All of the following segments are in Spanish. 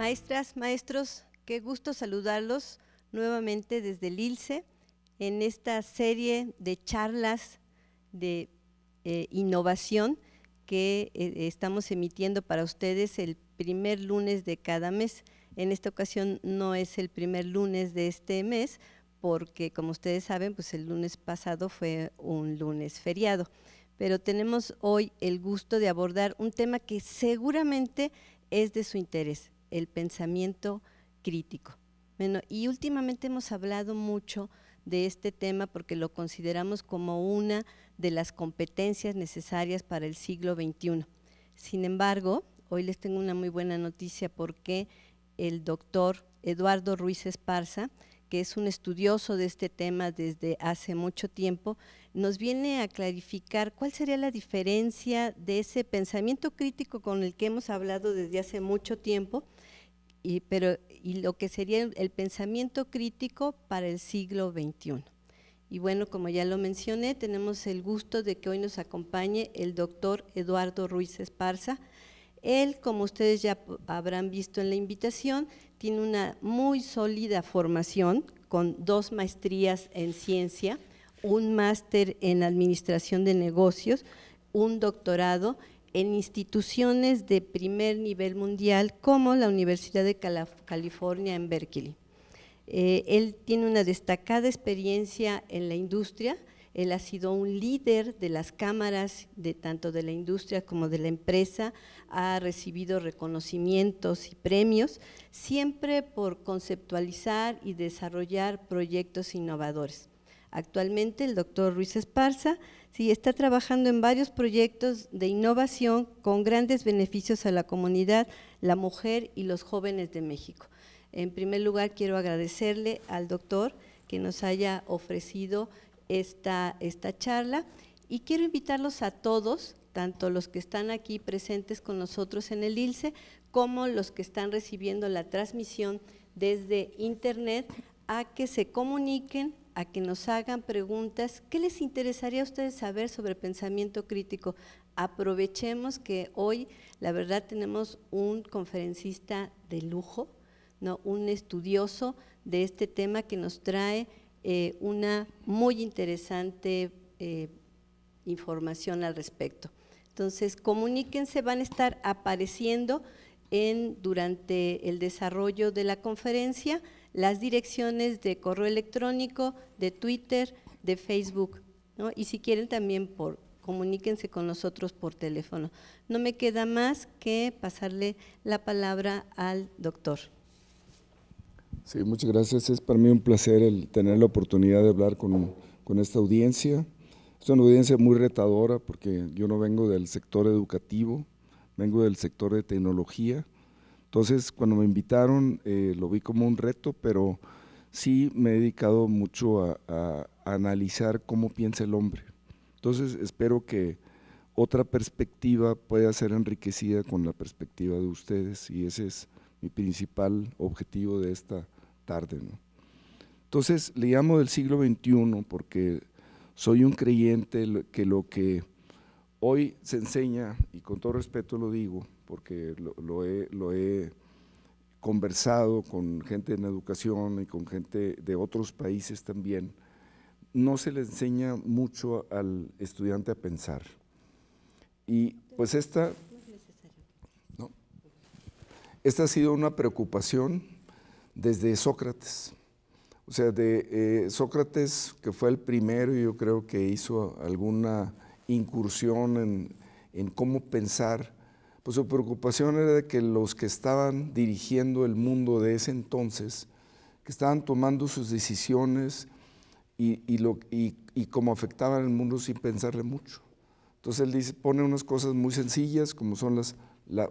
Maestras, maestros, qué gusto saludarlos nuevamente desde el ILCE en esta serie de charlas de eh, innovación que eh, estamos emitiendo para ustedes el primer lunes de cada mes. En esta ocasión no es el primer lunes de este mes, porque como ustedes saben, pues el lunes pasado fue un lunes feriado. Pero tenemos hoy el gusto de abordar un tema que seguramente es de su interés el pensamiento crítico. Bueno, y últimamente hemos hablado mucho de este tema porque lo consideramos como una de las competencias necesarias para el siglo XXI. Sin embargo, hoy les tengo una muy buena noticia porque el doctor Eduardo Ruiz Esparza, que es un estudioso de este tema desde hace mucho tiempo, nos viene a clarificar cuál sería la diferencia de ese pensamiento crítico con el que hemos hablado desde hace mucho tiempo y, pero, lo que sería el pensamiento crítico para el siglo XXI. Y bueno, como ya lo mencioné, tenemos el gusto de que hoy nos acompañe el doctor Eduardo Ruiz Esparza. Él, como ustedes ya habrán visto en la invitación, tiene una muy sólida formación con dos maestrías en ciencia, un máster en administración de negocios, un doctorado en instituciones de primer nivel mundial como la Universidad de California en Berkeley. Eh, él tiene una destacada experiencia en la industria, él ha sido un líder de las cámaras, de tanto de la industria como de la empresa, ha recibido reconocimientos y premios, siempre por conceptualizar y desarrollar proyectos innovadores. Actualmente el doctor Ruiz Esparza está trabajando en varios proyectos de innovación con grandes beneficios a la comunidad, la mujer y los jóvenes de México. En primer lugar, quiero agradecerle al doctor que nos haya ofrecido esta, esta charla y quiero invitarlos a todos, tanto los que están aquí presentes con nosotros en el ILSE, como los que están recibiendo la transmisión desde Internet, a que se comuniquen a que nos hagan preguntas. ¿Qué les interesaría a ustedes saber sobre pensamiento crítico? Aprovechemos que hoy, la verdad, tenemos un conferencista de lujo, un estudioso de este tema que nos trae eh, una muy interesante eh, información al respecto. Entonces, comuníquense, van a estar apareciendo durante el desarrollo de la conferencia las direcciones de correo electrónico, de Twitter, de Facebook. Y si quieren también comuníquense con nosotros por teléfono. No me queda más que pasarle la palabra al doctor. Sí, muchas gracias. Es para mí un placer el tener la oportunidad de hablar con esta audiencia. Es una audiencia muy retadora porque yo no vengo del sector educativo, vengo del sector de tecnología entonces, cuando me invitaron, eh, lo vi como un reto, pero sí me he dedicado mucho a, analizar cómo piensa el hombre. Entonces, espero que otra perspectiva pueda ser enriquecida con la perspectiva de ustedes y ese es mi principal objetivo de esta tarde. Entonces, le llamo del siglo XXI porque soy un creyente que lo que hoy se enseña, y con todo respeto lo digo, porque lo, he, conversado con gente en educación y con gente de otros países también, no se le enseña mucho al estudiante a pensar. Y pues esta, no, esta ha sido una preocupación desde Sócrates. O sea, de eh, Sócrates, que fue el primero, y yo creo que hizo alguna incursión en, en cómo pensar pues su preocupación era de que los que estaban dirigiendo el mundo de ese entonces, que estaban tomando sus decisiones y, y, lo, y, cómo afectaban el mundo sin pensarle mucho. Entonces él dice, pone unas cosas muy sencillas, como son las,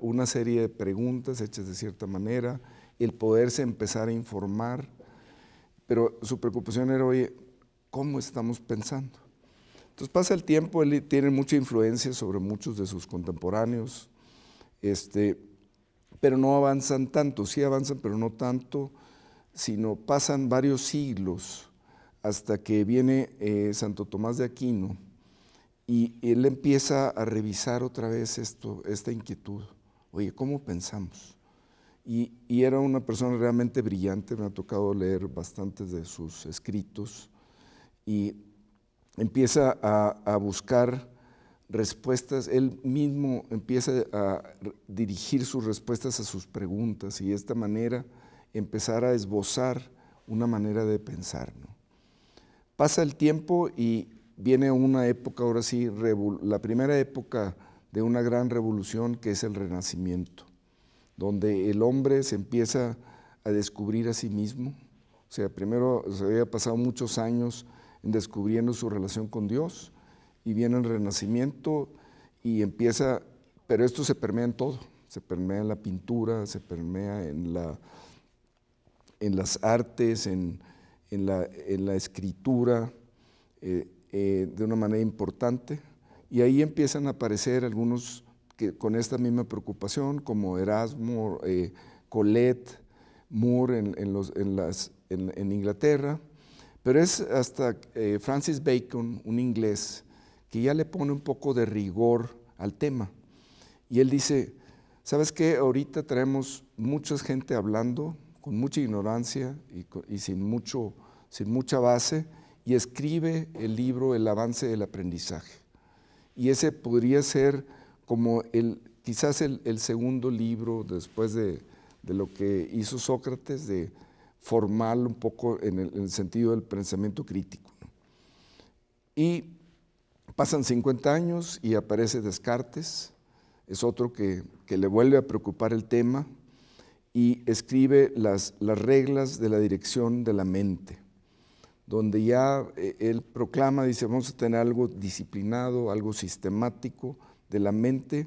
una serie de preguntas hechas de cierta manera, el poderse empezar a informar, pero su preocupación era, oye, ¿cómo estamos pensando? Entonces pasa el tiempo, él tiene mucha influencia sobre muchos de sus contemporáneos, este, pero no avanzan tanto, sí avanzan, pero no tanto, sino pasan varios siglos hasta que viene eh, Santo Tomás de Aquino y él empieza a revisar otra vez esto, esta inquietud. Oye, ¿cómo pensamos? Y, y, era una persona realmente brillante, me ha tocado leer bastantes de sus escritos y empieza a, a buscar respuestas, él mismo empieza a dirigir sus respuestas a sus preguntas y de esta manera empezar a esbozar una manera de pensar. Pasa el tiempo y viene una época, ahora sí, la primera época de una gran revolución que es el Renacimiento, donde el hombre se empieza a descubrir a sí mismo. O sea, primero se había pasado muchos años en descubriendo su relación con Dios, y viene el renacimiento y empieza, pero esto se permea en todo, se permea en la pintura, se permea en, la, en las artes, en, en, la, en la, escritura, eh, eh, de una manera importante. Y ahí empiezan a aparecer algunos que, con esta misma preocupación, como Erasmo, eh, Colette, Moore en, los, las, en, Inglaterra, pero es hasta eh, Francis Bacon, un inglés, que ya le pone un poco de rigor al tema. Y él dice, ¿sabes qué? Ahorita traemos mucha gente hablando con mucha ignorancia y, sin, mucho, sin mucha base y escribe el libro El avance del aprendizaje. Y ese podría ser como el, quizás el, segundo libro después de, lo que hizo Sócrates, de formal un poco en el, sentido del pensamiento crítico. Y Pasan 50 años y aparece Descartes, es otro que, le vuelve a preocupar el tema y escribe las, las reglas de la dirección de la mente donde ya eh, él proclama, dice, vamos a tener algo disciplinado, algo sistemático de la mente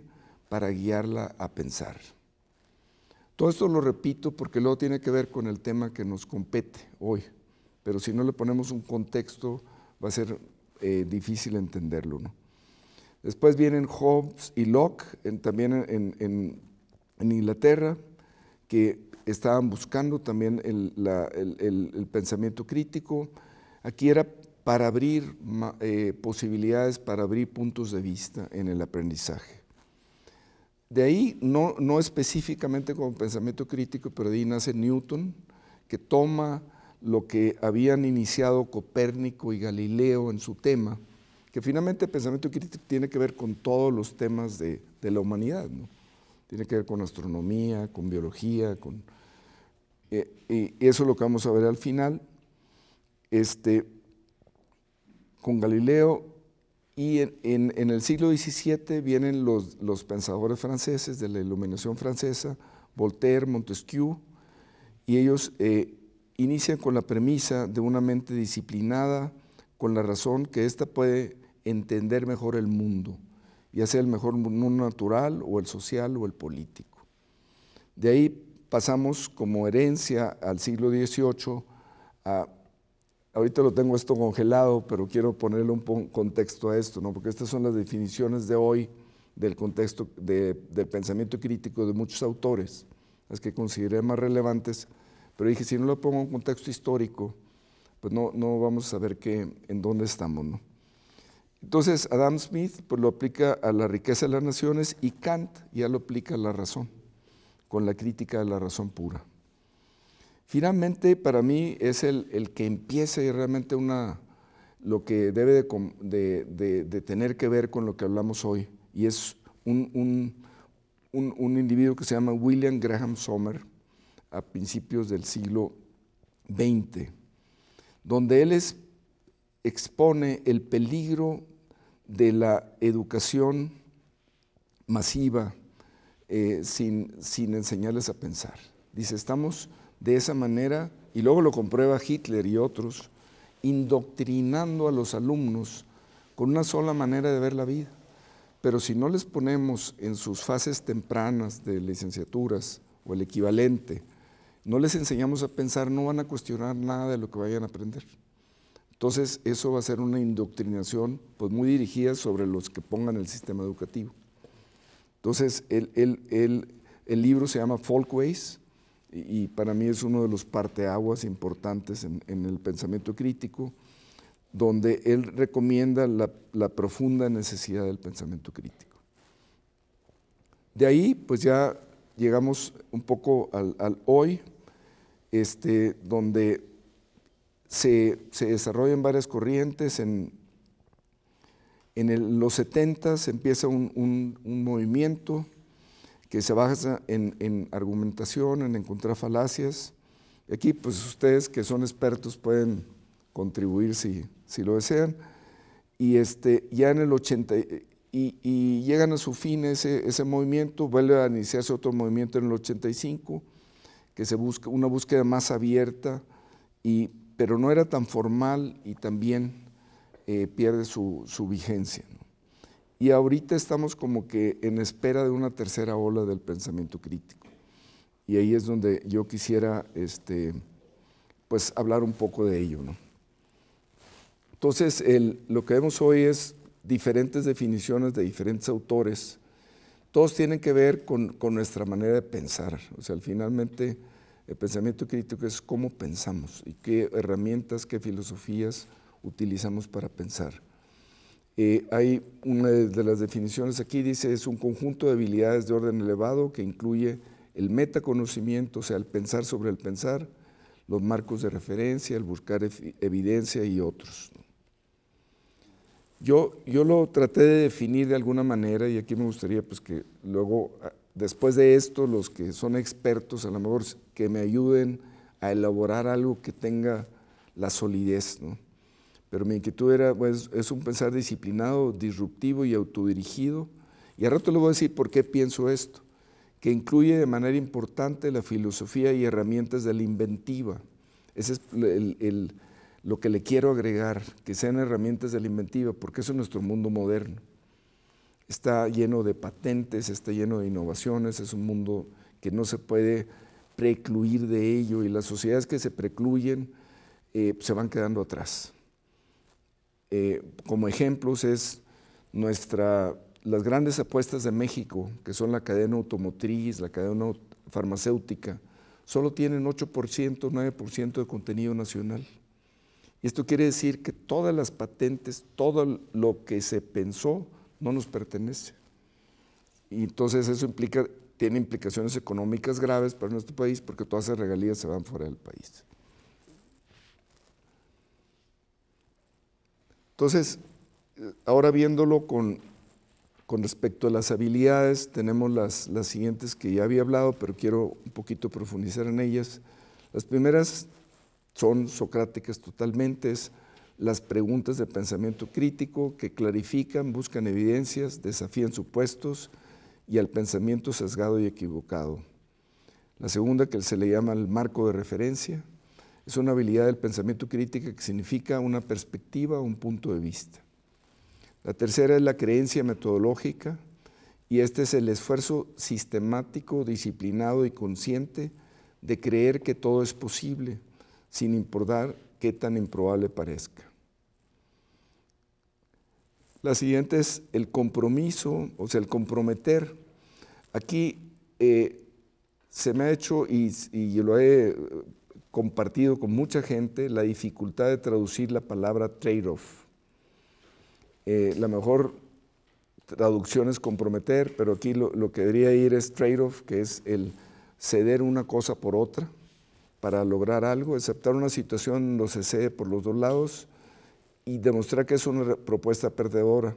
para guiarla a pensar. Todo esto lo repito porque luego tiene que ver con el tema que nos compete hoy, pero si no le ponemos un contexto va a ser eh, difícil entenderlo. ¿no? Después vienen Hobbes y Locke, también en, Inglaterra, que estaban buscando también el, pensamiento crítico. Aquí era para abrir eh, posibilidades, para abrir puntos de vista en el aprendizaje. De ahí, no, no específicamente como pensamiento crítico, pero de ahí nace Newton, que toma lo que habían iniciado Copérnico y Galileo en su tema, que finalmente el pensamiento crítico tiene que ver con todos los temas de, la humanidad, tiene que ver con astronomía, con biología, con... Eh, y eso es lo que vamos a ver al final. Este, con Galileo y en, el siglo XVII vienen los, pensadores franceses de la iluminación francesa, Voltaire, Montesquieu, y ellos eh, Inicia con la premisa de una mente disciplinada, con la razón que ésta puede entender mejor el mundo, y sea el mejor mundo natural o el social o el político. De ahí pasamos como herencia al siglo XVIII Ahorita lo tengo esto congelado, pero quiero ponerle un contexto a esto, ¿no? porque estas son las definiciones de hoy del contexto del pensamiento crítico de muchos autores, las que consideré más relevantes pero dije, si no lo pongo en contexto histórico, pues no, no vamos a saber qué, en dónde estamos. ¿no? Entonces, Adam Smith pues, lo aplica a la riqueza de las naciones y Kant ya lo aplica a la razón, con la crítica de la razón pura. Finalmente, para mí es el, el que empieza realmente una, lo que debe de, de, de, tener que ver con lo que hablamos hoy, y es un, un, un, un individuo que se llama William Graham Sommer, a principios del siglo XX, donde él expone el peligro de la educación masiva eh, sin, sin enseñarles a pensar. Dice, estamos de esa manera, y luego lo comprueba Hitler y otros, indoctrinando a los alumnos con una sola manera de ver la vida. Pero si no les ponemos en sus fases tempranas de licenciaturas o el equivalente no les enseñamos a pensar, no van a cuestionar nada de lo que vayan a aprender. Entonces, eso va a ser una indoctrinación pues, muy dirigida sobre los que pongan el sistema educativo. Entonces, el, el, libro se llama Folkways y, para mí es uno de los parteaguas importantes en, el pensamiento crítico, donde él recomienda la, profunda necesidad del pensamiento crítico. De ahí, pues ya llegamos un poco al, hoy, este, donde se, desarrollan varias corrientes. En, los 70 se empieza un, movimiento que se basa en, en argumentación, en encontrar falacias. Aquí, pues ustedes que son expertos pueden contribuir si, lo desean. Y este, ya en el 80, y, llegan a su fin ese, movimiento, vuelve a iniciarse otro movimiento en el 85, que se busca, una búsqueda más abierta, y, pero no era tan formal y también eh, pierde su, vigencia. Y ahorita estamos como que en espera de una tercera ola del pensamiento crítico. Y ahí es donde yo quisiera este, pues, hablar un poco de ello. ¿no? Entonces, el, lo que vemos hoy es diferentes definiciones de diferentes autores todos tienen que ver con, nuestra manera de pensar. O sea, finalmente el pensamiento crítico es cómo pensamos y qué herramientas, qué filosofías utilizamos para pensar. Eh, hay una de las definiciones aquí, dice, es un conjunto de habilidades de orden elevado que incluye el metaconocimiento, o sea, el pensar sobre el pensar, los marcos de referencia, el buscar evidencia y otros. Yo, lo traté de definir de alguna manera y aquí me gustaría pues, que luego, ah, después de esto, los que son expertos, a lo mejor que me ayuden a elaborar algo que tenga la solidez. Pero mi inquietud era, pues, es un pensar disciplinado, disruptivo y autodirigido. Y al rato le voy a decir por qué pienso esto, que incluye de manera importante la filosofía y herramientas de la inventiva. Ese es el lo que le quiero agregar, que sean herramientas de la inventiva, porque eso es nuestro mundo moderno. Está lleno de patentes, está lleno de innovaciones, es un mundo que no se puede precluir de ello y las sociedades que se precluyen eh, se van quedando atrás. Eh, como ejemplos es nuestra, las grandes apuestas de México, que son la cadena automotriz, la cadena farmacéutica, solo tienen 8%, 9% de contenido nacional. Y esto quiere decir que todas las patentes, todo lo que se pensó, no nos pertenece. Y entonces eso implica, tiene implicaciones económicas graves para nuestro país porque todas esas regalías se van fuera del país. Entonces, ahora viéndolo con, con respecto a las habilidades, tenemos las, las siguientes que ya había hablado, pero quiero un poquito profundizar en ellas. Las primeras son socráticas totalmente, es las preguntas de pensamiento crítico que clarifican, buscan evidencias, desafían supuestos y al pensamiento sesgado y equivocado. La segunda, que se le llama el marco de referencia, es una habilidad del pensamiento crítico que significa una perspectiva o un punto de vista. La tercera es la creencia metodológica y este es el esfuerzo sistemático, disciplinado y consciente de creer que todo es posible sin importar qué tan improbable parezca. La siguiente es el compromiso, o sea, el comprometer. Aquí eh, se me ha hecho y, lo he eh, compartido con mucha gente la dificultad de traducir la palabra trade-off. Eh, la mejor traducción es comprometer, pero aquí lo, lo que debería ir es trade-off, que es el ceder una cosa por otra para lograr algo, aceptar una situación no se por los dos lados y demostrar que es una propuesta perdedora.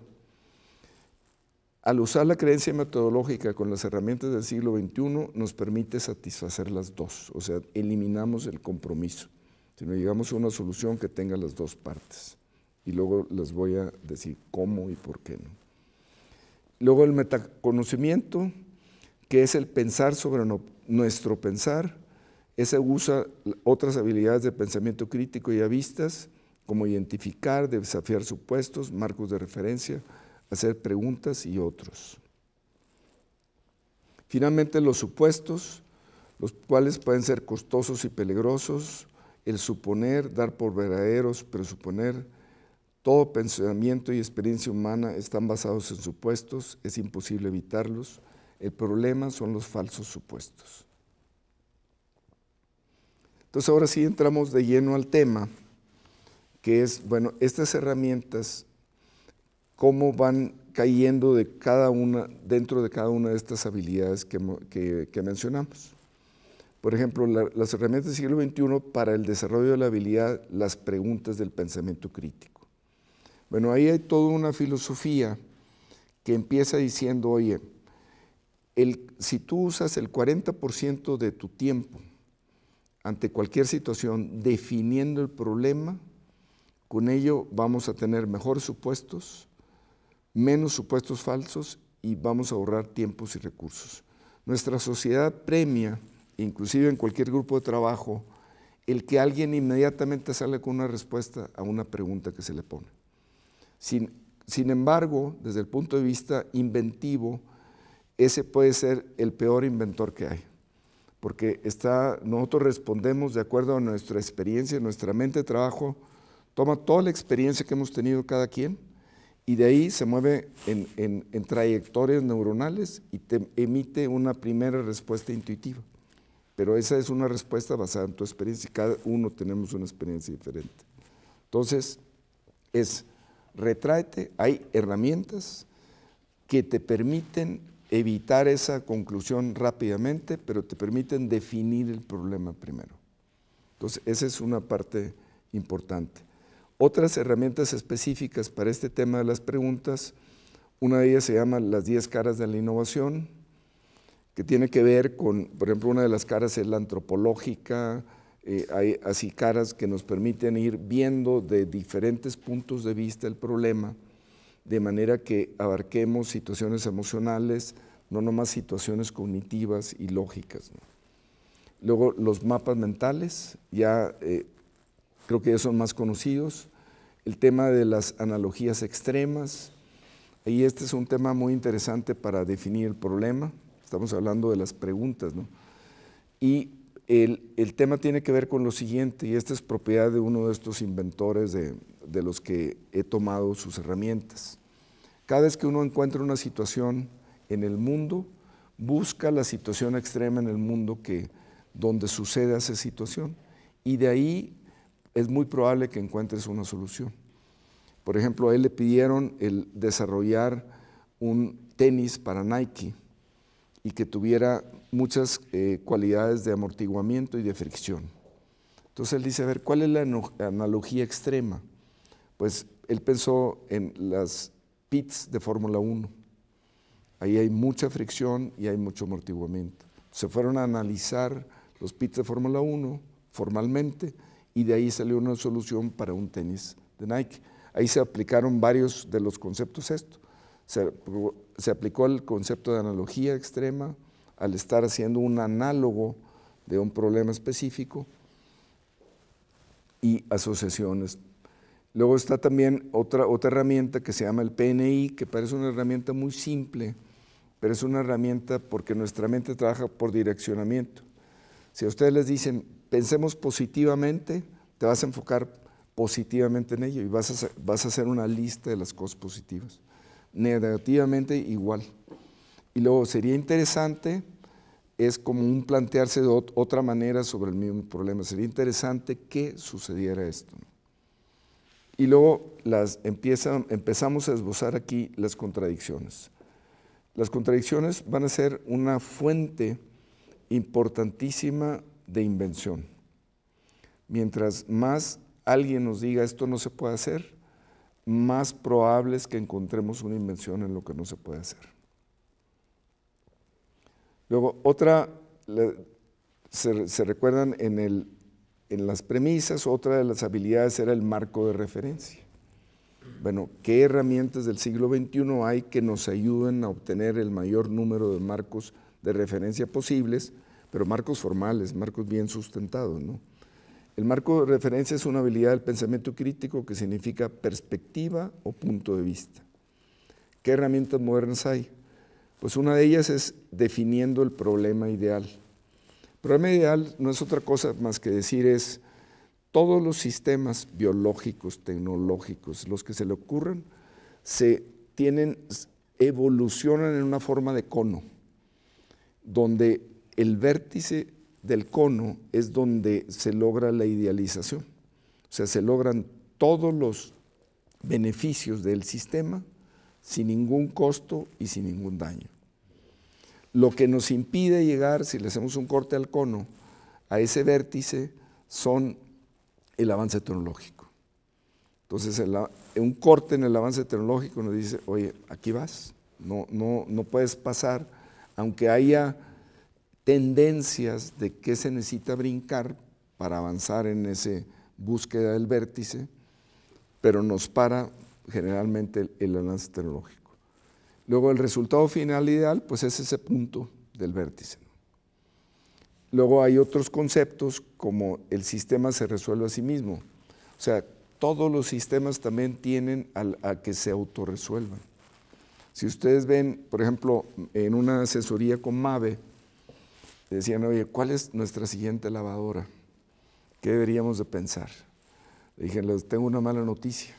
Al usar la creencia metodológica con las herramientas del siglo XXI nos permite satisfacer las dos, o sea, eliminamos el compromiso, sino llegamos a una solución que tenga las dos partes. Y luego les voy a decir cómo y por qué no. Luego el metaconocimiento, que es el pensar sobre nuestro pensar, ese usa otras habilidades de pensamiento crítico y a vistas, como identificar, desafiar supuestos, marcos de referencia, hacer preguntas y otros. Finalmente, los supuestos, los cuales pueden ser costosos y peligrosos, el suponer, dar por verdaderos, presuponer, todo pensamiento y experiencia humana están basados en supuestos, es imposible evitarlos. El problema son los falsos supuestos. Entonces ahora sí entramos de lleno al tema, que es, bueno, estas herramientas, cómo van cayendo de cada una, dentro de cada una de estas habilidades que, mencionamos. Por ejemplo, las herramientas del siglo XXI para el desarrollo de la habilidad, las preguntas del pensamiento crítico. Bueno, ahí hay toda una filosofía que empieza diciendo, oye, el, si tú usas el 40% de tu tiempo ante cualquier situación definiendo el problema, con ello vamos a tener mejores supuestos, menos supuestos falsos y vamos a ahorrar tiempos y recursos. Nuestra sociedad premia, inclusive en cualquier grupo de trabajo, el que alguien inmediatamente sale con una respuesta a una pregunta que se le pone. Sin, sin embargo, desde el punto de vista inventivo, ese puede ser el peor inventor que hay porque está, nosotros respondemos de acuerdo a nuestra experiencia, nuestra mente de trabajo, toma toda la experiencia que hemos tenido cada quien y de ahí se mueve en, trayectorias neuronales y te emite una primera respuesta intuitiva. Pero esa es una respuesta basada en tu experiencia y cada uno tenemos una experiencia diferente. Entonces, es retráete, hay herramientas que te permiten evitar esa conclusión rápidamente, pero te permiten definir el problema primero. Entonces, esa es una parte importante. Otras herramientas específicas para este tema de las preguntas, una de ellas se llama las 10 caras de la innovación, que tiene que ver con, por ejemplo, una de las caras es la antropológica, eh, hay así caras que nos permiten ir viendo de diferentes puntos de vista el problema de manera que abarquemos situaciones emocionales, no nomás situaciones cognitivas y lógicas. Luego los mapas mentales, ya eh, creo que ya son más conocidos. El tema de las analogías extremas, ahí este es un tema muy interesante para definir el problema. Estamos hablando de las preguntas, el, tema tiene que ver con lo siguiente, y esta es propiedad de uno de estos inventores de, los que he tomado sus herramientas. Cada vez que uno encuentra una situación en el mundo, busca la situación extrema en el mundo que, donde sucede esa situación, y de ahí es muy probable que encuentres una solución. Por ejemplo, a él le pidieron el desarrollar un tenis para Nike y que tuviera muchas eh, cualidades de amortiguamiento y de fricción. Entonces él dice, a ver, ¿cuál es la analogía extrema? Pues él pensó en las pits de Fórmula 1. Ahí hay mucha fricción y hay mucho amortiguamiento. Se fueron a analizar los pits de Fórmula 1 formalmente y de ahí salió una solución para un tenis de Nike. Ahí se aplicaron varios de los conceptos esto. se aplicó el concepto de analogía extrema, al estar haciendo un análogo de un problema específico y asociaciones. Luego está también otra, otra herramienta que se llama el PNI, que parece una herramienta muy simple, pero es una herramienta porque nuestra mente trabaja por direccionamiento. Si a ustedes les dicen, pensemos positivamente, te vas a enfocar positivamente en ello y vas vas a hacer una lista de las cosas positivas. Negativamente igual. Y luego sería interesante, es como un plantearse de otra manera sobre el mismo problema, sería interesante que sucediera esto. Y luego las empezamos a esbozar aquí las contradicciones. Las contradicciones van a ser una fuente importantísima de invención. Mientras más alguien nos diga esto no se puede hacer, más probable es que encontremos una invención en lo que no se puede hacer. Luego, otra, se, recuerdan en, el, en las premisas, otra de las habilidades era el marco de referencia. Bueno, ¿qué herramientas del siglo XXI hay que nos ayuden a obtener el mayor número de marcos de referencia posibles, pero marcos formales, marcos bien sustentados? ¿no? El marco de referencia es una habilidad del pensamiento crítico que significa perspectiva o punto de vista. ¿Qué herramientas modernas hay? Pues una de ellas es definiendo el problema ideal. El problema ideal no es otra cosa más que decir es todos los sistemas biológicos, tecnológicos, los que se le ocurran, se tienen, evolucionan en una forma de cono, donde el vértice del cono es donde se logra la idealización. O sea, se logran todos los beneficios del sistema sin ningún costo y sin ningún daño. Lo que nos impide llegar, si le hacemos un corte al cono, a ese vértice, son el avance tecnológico. Entonces, un corte en el avance tecnológico nos dice, oye, aquí vas, no, no, no puedes pasar, aunque haya tendencias de qué se necesita brincar para avanzar en esa búsqueda del vértice, pero nos para generalmente el avance tecnológico. Luego el resultado final ideal, pues es ese punto del vértice. Luego hay otros conceptos como el sistema se resuelve a sí mismo. O sea, todos los sistemas también tienen a, que se autorresuelvan. Si ustedes ven, por ejemplo, en una asesoría con MAVE, decían, oye, ¿cuál es nuestra siguiente lavadora? ¿Qué deberíamos de pensar? Le dije, les tengo una mala noticia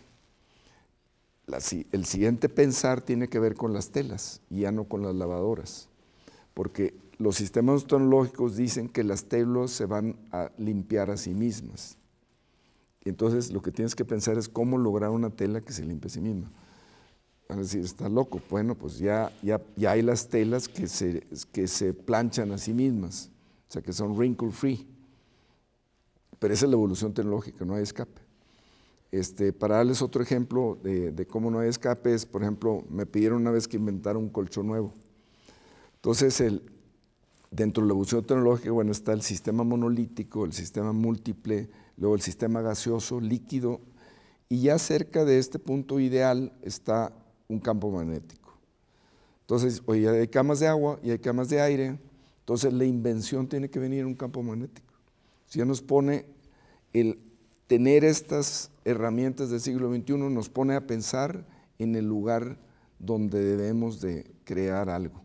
el siguiente pensar tiene que ver con las telas y ya no con las lavadoras, porque los sistemas tecnológicos dicen que las telas se van a limpiar a sí mismas. Entonces lo que tienes que pensar es cómo lograr una tela que se limpie a sí misma. Van a decir, está loco. Bueno, pues ya, ya, ya hay las telas que se, que se planchan a sí mismas, o sea, que son wrinkle free. Pero esa es la evolución tecnológica, no hay escape. Este, para darles otro ejemplo de, cómo no hay escapes, por ejemplo, me pidieron una vez que inventara un colchón nuevo. Entonces, el, dentro la evolución tecnológica, bueno, está el sistema monolítico, el sistema múltiple, luego el sistema gaseoso, líquido, y ya cerca de este punto ideal está un campo magnético. Entonces, hoy hay camas de agua y hay camas de aire, entonces la invención tiene que venir en un campo magnético. Si ya nos pone el tener estas herramientas del siglo XXI nos pone a pensar en el lugar donde debemos de crear algo.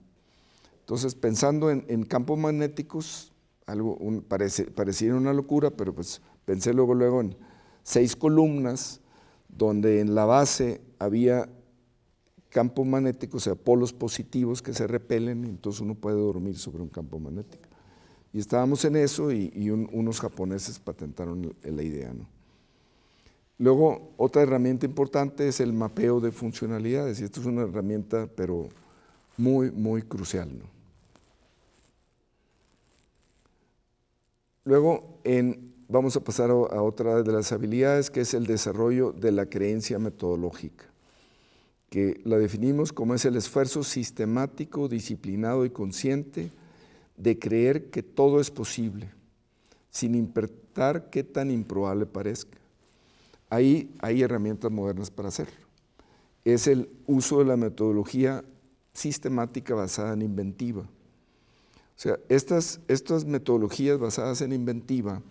Entonces, pensando en, campos magnéticos, algo pareciera una locura, pero pues pensé luego, luego en seis columnas, donde en la base había campos magnéticos, o sea, polos positivos que se repelen, entonces uno puede dormir sobre un campo magnético. Y estábamos en eso y, unos japoneses patentaron la idea. ¿no? Luego, otra herramienta importante es el mapeo de funcionalidades. Y esto es una herramienta, pero muy, muy crucial. Luego, vamos a pasar a otra de las habilidades, que es el desarrollo de la creencia metodológica, que la definimos como es el esfuerzo sistemático, disciplinado y consciente de creer que todo es posible, sin importar qué tan improbable parezca. Ahí hay herramientas modernas para hacerlo. Es el uso de la metodología sistemática basada en inventiva. O sea, estas, estas metodologías basadas en inventiva,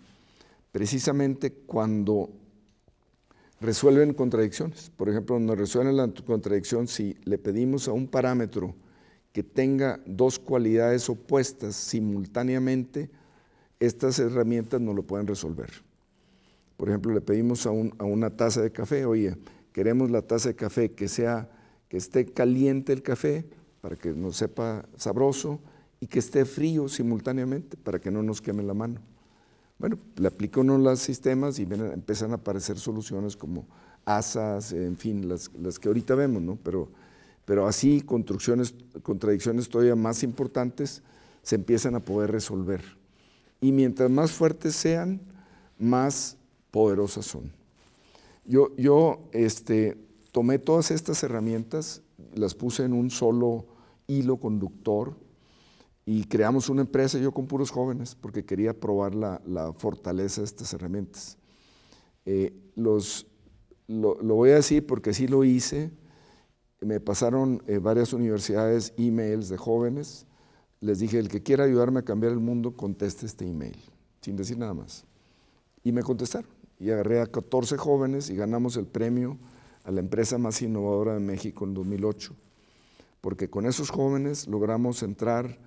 precisamente cuando resuelven contradicciones. Por ejemplo, nos resuelven la contradicción si le pedimos a un parámetro que tenga dos cualidades opuestas simultáneamente, estas herramientas no lo pueden resolver. Por ejemplo, le pedimos a, una taza de café, oye, queremos la taza de café que, sea, que esté caliente el café para que nos sepa sabroso y que esté frío simultáneamente para que no nos queme la mano. Bueno, le aplica uno los sistemas y empiezan a aparecer soluciones como asas, en fin, las, que ahorita vemos, ¿no? Pero pero así construcciones, contradicciones todavía más importantes se empiezan a poder resolver. Y mientras más fuertes sean, más poderosas son. Yo, yo este, tomé todas estas herramientas, las puse en un solo hilo conductor y creamos una empresa yo con puros jóvenes porque quería probar la, la fortaleza de estas herramientas. Eh, los, lo, lo voy a decir porque así lo hice me pasaron eh, varias universidades emails de jóvenes. Les dije, el que quiera ayudarme a cambiar el mundo, conteste este email, sin decir nada más. Y me contestaron. Y agarré a 14 jóvenes y ganamos el premio a la empresa más innovadora de México en 2008. Porque con esos jóvenes logramos entrar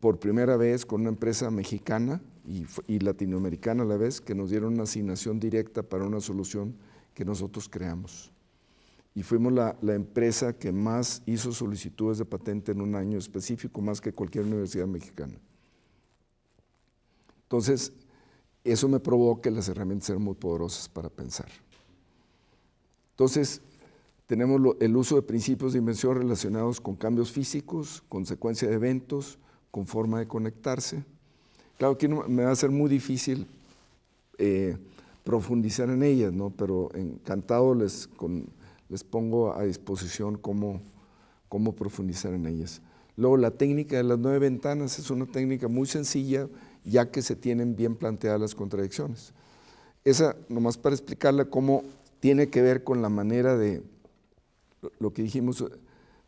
por primera vez con una empresa mexicana y, latinoamericana a la vez, que nos dieron una asignación directa para una solución que nosotros creamos y fuimos la, empresa que más hizo solicitudes de patente en un año específico, más que cualquier universidad mexicana. Entonces, eso me provoca que las herramientas eran muy poderosas para pensar. Entonces, tenemos el uso de principios de invención relacionados con cambios físicos, consecuencia de eventos, con forma de conectarse. Claro, que me va a ser muy difícil eh, profundizar en ellas, pero encantado les, con, les pongo a disposición cómo, cómo profundizar en ellas. Luego, la técnica de las nueve ventanas es una técnica muy sencilla, ya que se tienen bien planteadas las contradicciones. Esa, nomás para explicarla cómo tiene que ver con la manera de, lo que dijimos,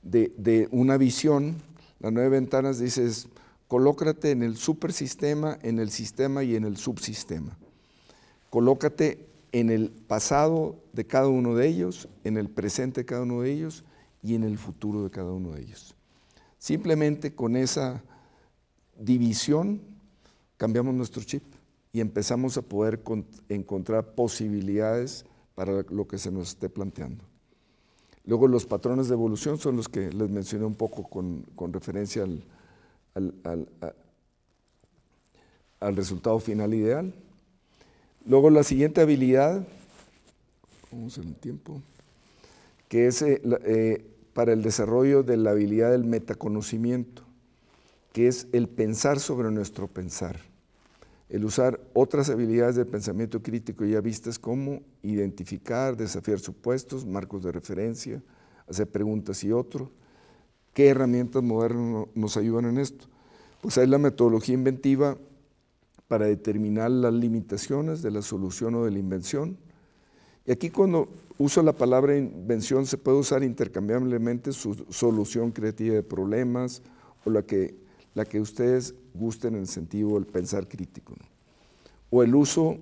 de, una visión. Las nueve ventanas dices, colócrate en el supersistema, en el sistema y en el subsistema. Colócate en el pasado de cada uno de ellos, en el presente de cada uno de ellos y en el futuro de cada uno de ellos. Simplemente con esa división cambiamos nuestro chip y empezamos a poder encontrar posibilidades para lo que se nos esté planteando. Luego los patrones de evolución son los que les mencioné un poco con, referencia al resultado final ideal. Luego la siguiente habilidad, vamos en el tiempo, que es eh, eh, para el desarrollo de la habilidad del metaconocimiento, que es el pensar sobre nuestro pensar, el usar otras habilidades del pensamiento crítico ya vistas como identificar, desafiar supuestos, marcos de referencia, hacer preguntas y otro. ¿Qué herramientas modernas nos ayudan en esto? Pues hay la metodología inventiva para determinar las limitaciones de la solución o de la invención. Y aquí cuando uso la palabra invención se puede usar intercambiablemente su solución creativa de problemas o la que, la que ustedes gusten en el sentido del pensar crítico. O el uso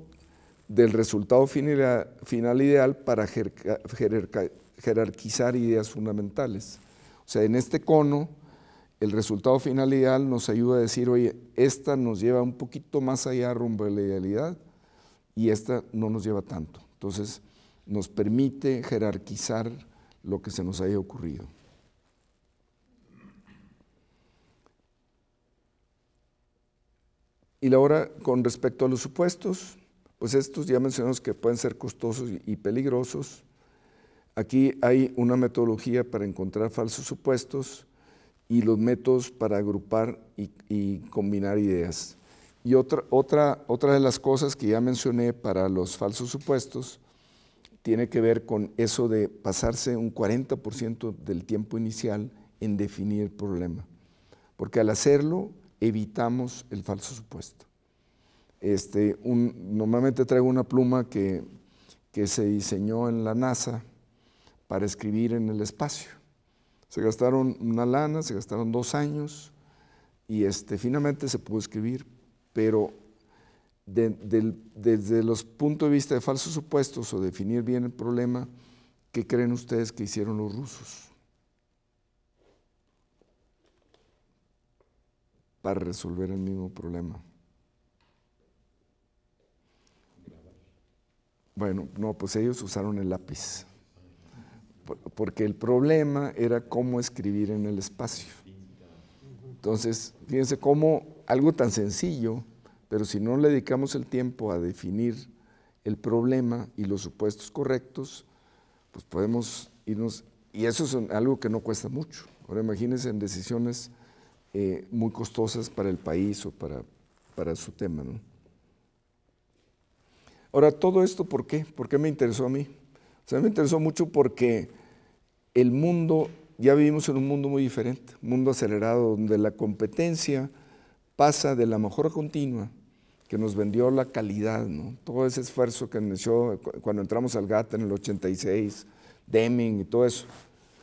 del resultado final, ideal para jerarquizar ideas fundamentales. O sea, en este cono el resultado final ideal nos ayuda a decir, oye, esta nos lleva un poquito más allá rumbo a la idealidad y esta no nos lleva tanto. Entonces, nos permite jerarquizar lo que se nos haya ocurrido. Y ahora, con respecto a los supuestos, pues estos ya mencionamos que pueden ser costosos y peligrosos. Aquí hay una metodología para encontrar falsos supuestos y los métodos para agrupar y, combinar ideas. Y otra, otra, otra de las cosas que ya mencioné para los falsos supuestos tiene que ver con eso de pasarse un 40% del tiempo inicial en definir el problema. Porque al hacerlo evitamos el falso supuesto. Este, normalmente traigo una pluma que, que se diseñó en la NASA para escribir en el espacio se gastaron una lana, se gastaron dos años y este, finalmente se pudo escribir, pero desde los puntos de vista de falsos supuestos o definir bien el problema, ¿qué creen ustedes que hicieron los rusos? para resolver el mismo problema. Bueno, no, pues ellos usaron el lápiz porque el problema era cómo escribir en el espacio. Entonces, fíjense cómo algo tan sencillo, pero si no le dedicamos el tiempo a definir el problema y los supuestos correctos, pues podemos irnos, y eso es algo que no cuesta mucho. Ahora imagínense en decisiones eh, muy costosas para el país o para, para su tema. Ahora, todo esto, ¿por qué? ¿Por qué me interesó a mí? O sea, me interesó mucho porque el mundo, ya vivimos en un mundo muy diferente, un mundo acelerado donde la competencia pasa de la mejora continua que nos vendió la calidad, todo ese esfuerzo que inició cuando entramos al GATT en el 86, Deming y todo eso,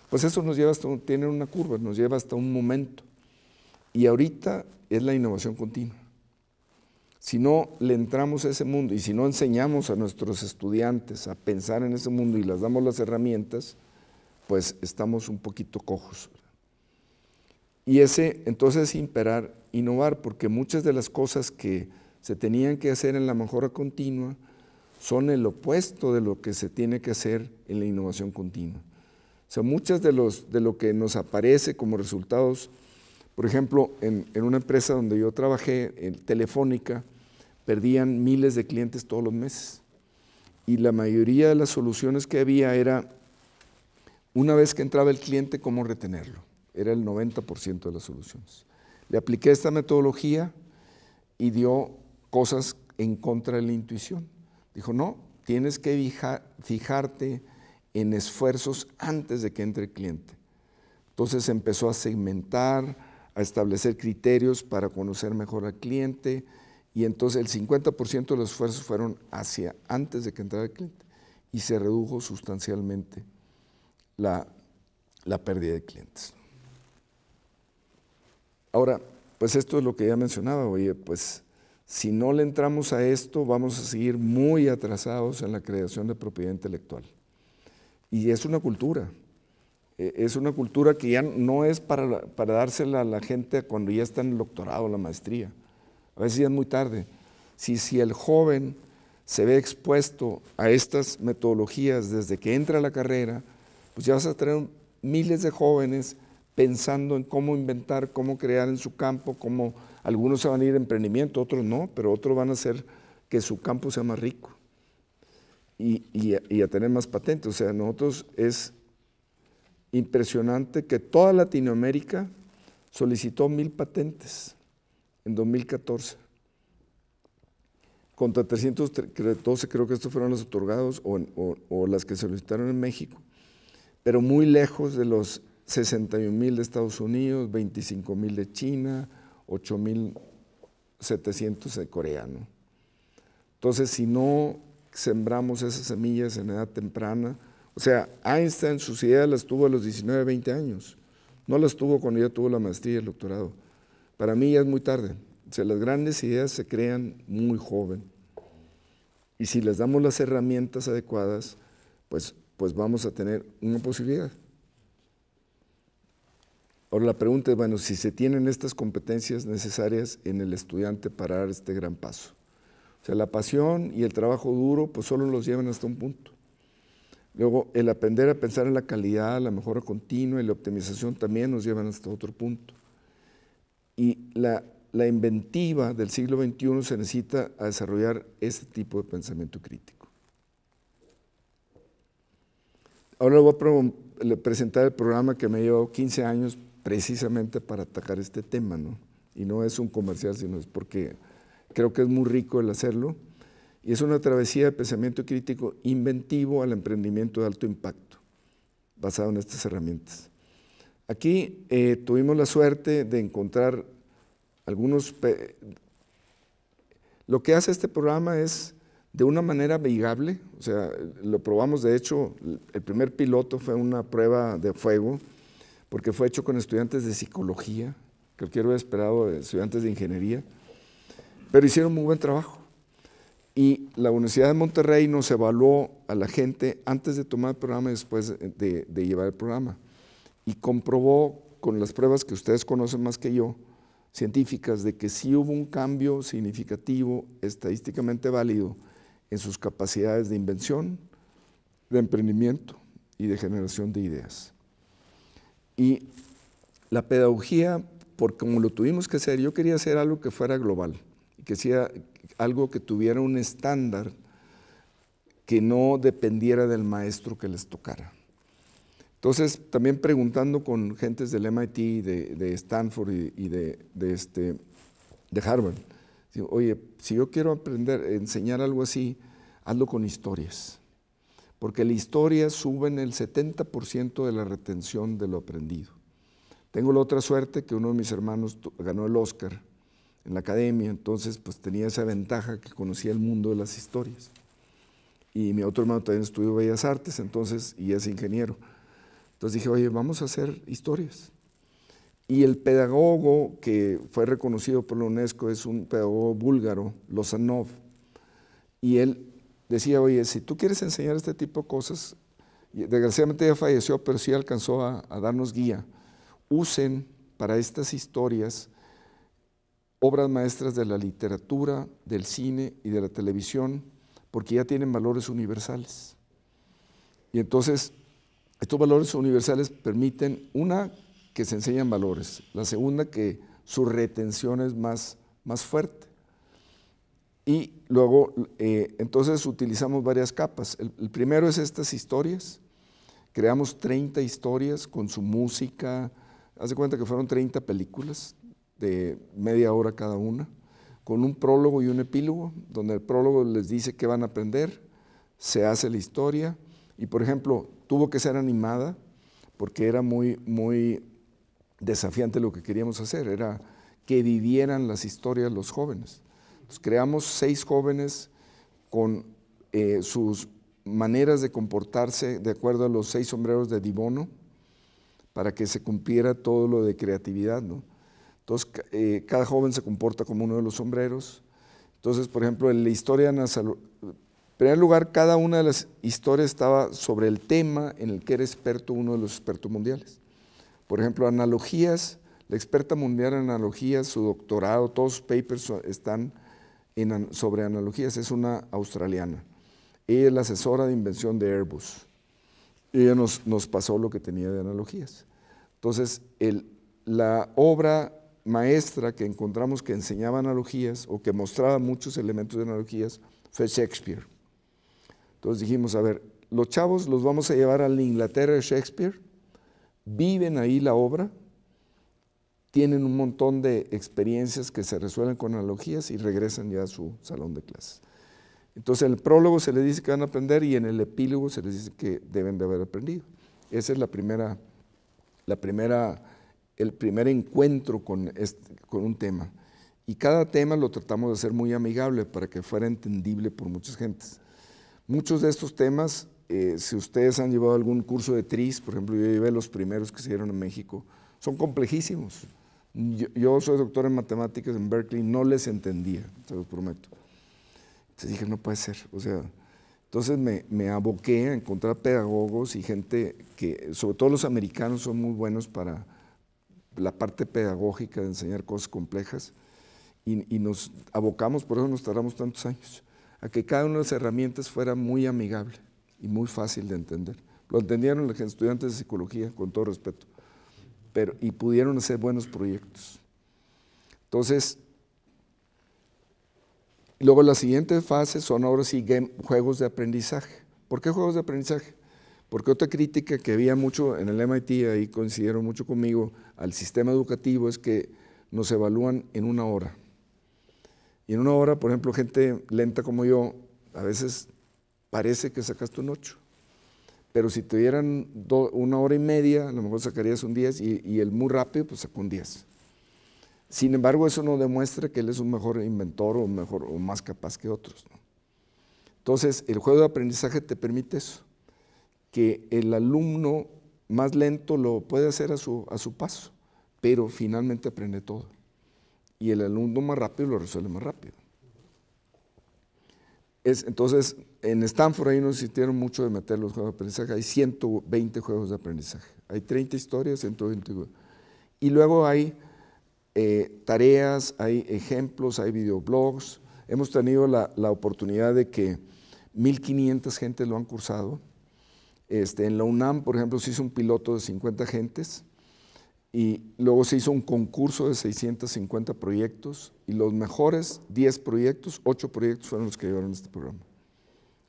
pues eso nos lleva hasta, tiene una curva, nos lleva hasta un momento. Y ahorita es la innovación continua. Si no le entramos a ese mundo y si no enseñamos a nuestros estudiantes a pensar en ese mundo y les damos las herramientas, pues estamos un poquito cojos. Y ese, entonces, imperar, innovar, porque muchas de las cosas que se tenían que hacer en la mejora continua son el opuesto de lo que se tiene que hacer en la innovación continua. O sea, muchas de, los, de lo que nos aparece como resultados, por ejemplo, en, en una empresa donde yo trabajé, en Telefónica, perdían miles de clientes todos los meses. Y la mayoría de las soluciones que había era una vez que entraba el cliente, ¿cómo retenerlo? Era el 90% de las soluciones. Le apliqué esta metodología y dio cosas en contra de la intuición. Dijo, no, tienes que fijarte en esfuerzos antes de que entre el cliente. Entonces empezó a segmentar, a establecer criterios para conocer mejor al cliente y entonces el 50% de los esfuerzos fueron hacia antes de que entrara el cliente y se redujo sustancialmente la, pérdida de clientes. Ahora, pues esto es lo que ya mencionaba, oye, pues si no le entramos a esto, vamos a seguir muy atrasados en la creación de propiedad intelectual. Y es una cultura, e, es una cultura que ya no es para, para, dársela a la gente cuando ya está en el doctorado la maestría. A veces ya es muy tarde. Si, si el joven se ve expuesto a estas metodologías desde que entra a la carrera, pues ya vas a tener miles de jóvenes pensando en cómo inventar, cómo crear en su campo, cómo algunos se van a ir a emprendimiento, otros no, pero otros van a hacer que su campo sea más rico y, y, a, tener más patentes. O sea, nosotros es impresionante que toda Latinoamérica solicitó mil patentes en 2014 contra 312 creo que estos fueron los otorgados o, las que solicitaron en México pero muy lejos de los 61 mil de Estados Unidos, 25 mil de China, 8 mil 700 de Corea. ¿no? Entonces, si no sembramos esas semillas en edad temprana, o sea, Einstein sus ideas las tuvo a los 19, 20 años, no las tuvo cuando ya tuvo la maestría y el doctorado. Para mí ya es muy tarde. O sea, las grandes ideas se crean muy joven. Y si les damos las herramientas adecuadas, pues pues vamos a tener una posibilidad. Ahora la pregunta es, bueno, si se tienen estas competencias necesarias en el estudiante para dar este gran paso. O sea, la pasión y el trabajo duro, pues solo los llevan hasta un punto. Luego, el aprender a pensar en la calidad, la mejora continua y la optimización también nos llevan hasta otro punto. Y la, la inventiva del siglo XXI se necesita a desarrollar este tipo de pensamiento crítico. Ahora le voy a presentar el programa que me llevó 15 años precisamente para atacar este tema, ¿no? Y no es un comercial, sino es porque creo que es muy rico el hacerlo. Y es una travesía de pensamiento crítico inventivo al emprendimiento de alto impacto, basado en estas herramientas. Aquí eh, tuvimos la suerte de encontrar algunos... Lo que hace este programa es de una manera veigable, o sea, lo probamos, de hecho, el primer piloto fue una prueba de fuego, porque fue hecho con estudiantes de psicología, que quiero haber esperado eh, estudiantes de ingeniería, pero hicieron muy buen trabajo. Y la Universidad de Monterrey nos evaluó a la gente antes de tomar el programa y después de, de llevar el programa. Y comprobó con las pruebas que ustedes conocen más que yo, científicas, de que sí hubo un cambio significativo, estadísticamente válido, en sus capacidades de invención, de emprendimiento y de generación de ideas. Y la pedagogía, porque como lo tuvimos que hacer, yo quería hacer algo que fuera global, que sea algo que tuviera un estándar que no dependiera del maestro que les tocara. Entonces, también preguntando con gentes del MIT, de, Stanford y, este, de Harvard, oye, si yo quiero aprender, enseñar algo así, hazlo con historias. Porque la historia sube en el 70% de la retención de lo aprendido. Tengo la otra suerte que uno de mis hermanos ganó el Oscar en la academia, entonces pues tenía esa ventaja que conocía el mundo de las historias. Y mi otro hermano también estudió Bellas Artes, entonces, y es ingeniero. Entonces dije, oye, vamos a hacer historias. Y el pedagogo que fue reconocido por la UNESCO es un pedagogo búlgaro, Lozanov. Y él decía, oye, si tú quieres enseñar este tipo de cosas, desgraciadamente ya falleció, pero sí alcanzó a, a darnos guía, usen para estas historias obras maestras de la literatura, del cine y de la televisión, porque ya tienen valores universales. Y entonces, estos valores universales permiten una que se enseñan valores. La segunda, que su retención es más, más fuerte. Y luego, eh, entonces utilizamos varias capas. El, primero es estas historias. Creamos 30 historias con su música. Haz de cuenta que fueron 30 películas de media hora cada una, con un prólogo y un epílogo, donde el prólogo les dice qué van a aprender, se hace la historia. Y por ejemplo, tuvo que ser animada porque era muy, muy desafiante lo que queríamos hacer, era que vivieran las historias los jóvenes. Entonces, creamos seis jóvenes con eh, sus maneras de comportarse de acuerdo a los seis sombreros de Dibono para que se cumpliera todo lo de creatividad. Entonces, eh, cada joven se comporta como uno de los sombreros. Entonces, por ejemplo, en la historia en primer lugar, cada una de las historias estaba sobre el tema en el que era experto uno de los expertos mundiales. Por ejemplo, analogías, la experta mundial en analogías, su doctorado, todos sus papers están sobre analogías, es una australiana. Ella es la asesora de invención de Airbus. Ella nos, nos pasó lo que tenía de analogías. Entonces, la obra maestra que encontramos que enseñaba analogías o que mostraba muchos elementos de analogías fue Shakespeare. Entonces dijimos, a ver, los chavos los vamos a llevar a la Inglaterra de Shakespeare viven ahí la obra, tienen un montón de experiencias que se resuelven con analogías y regresan ya a su salón de clases. Entonces en el prólogo se les dice que van a aprender y en el epílogo se les dice que deben de haber aprendido. Esa es la primera, la primera, el primer encuentro con, con un tema. Y cada tema lo tratamos de hacer muy amigable para que fuera entendible por muchas gentes. Muchos de estos temas eh, si ustedes han llevado algún curso de tris, por ejemplo, yo llevé los primeros que se dieron en México, son complejísimos. Yo, soy doctor en matemáticas en Berkeley, no les entendía, se los prometo. Entonces dije, no puede ser, o sea, entonces me, aboqué a encontrar pedagogos y gente que, sobre todo los americanos, son muy buenos para la parte pedagógica de enseñar cosas complejas y nos abocamos, por eso nos tardamos tantos años, a que cada una de las herramientas fuera muy amigable y muy fácil de entender. Lo entendieron los estudiantes de psicología, con todo respeto, pero, y pudieron hacer buenos proyectos. Entonces, luego la siguiente fase son ahora sí juegos de aprendizaje. ¿Por qué juegos de aprendizaje? Porque otra crítica que había mucho en el MIT, ahí coincidieron mucho conmigo, al sistema educativo es que nos evalúan en una hora. Y en una hora, por ejemplo, gente lenta como yo, a veces parece que sacaste un 8. Pero si tuvieran una hora y media, a lo mejor sacarías un 10 y, el muy rápido, pues sacó un 10. Sin embargo, eso no demuestra que él es un mejor inventor o, mejor, o más capaz que otros. Entonces, el juego de aprendizaje te permite eso, que el alumno más lento lo puede hacer a su, a su paso, pero finalmente aprende todo. Y el alumno más rápido lo resuelve más rápido entonces, en Stanford ahí no insistieron mucho de meter los juegos de aprendizaje. Hay 120 juegos de aprendizaje. Hay 30 historias, 120 juegos. Y luego hay eh, tareas, hay ejemplos, hay videoblogs. Hemos tenido la, oportunidad de que 1.500 gentes lo han cursado. Este, en la UNAM, por ejemplo, se hizo un piloto de 50 gentes y luego se hizo un concurso de 650 proyectos y los mejores 10 proyectos, 8 proyectos fueron los que llevaron este programa,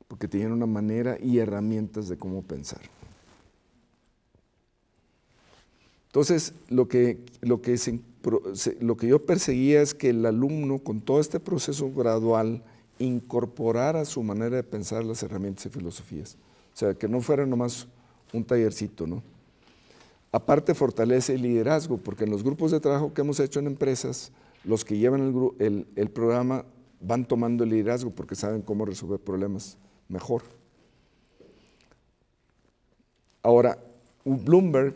porque tenían una manera y herramientas de cómo pensar. Entonces, lo que, lo que, lo que yo perseguía es que el alumno, con todo este proceso gradual, incorporara su manera de pensar las herramientas y filosofías. O sea, que no fuera nomás un tallercito, ¿no? Aparte fortalece el liderazgo, porque en los grupos de trabajo que hemos hecho en empresas, los que llevan el, programa van tomando el liderazgo porque saben cómo resolver problemas mejor. Ahora, Bloomberg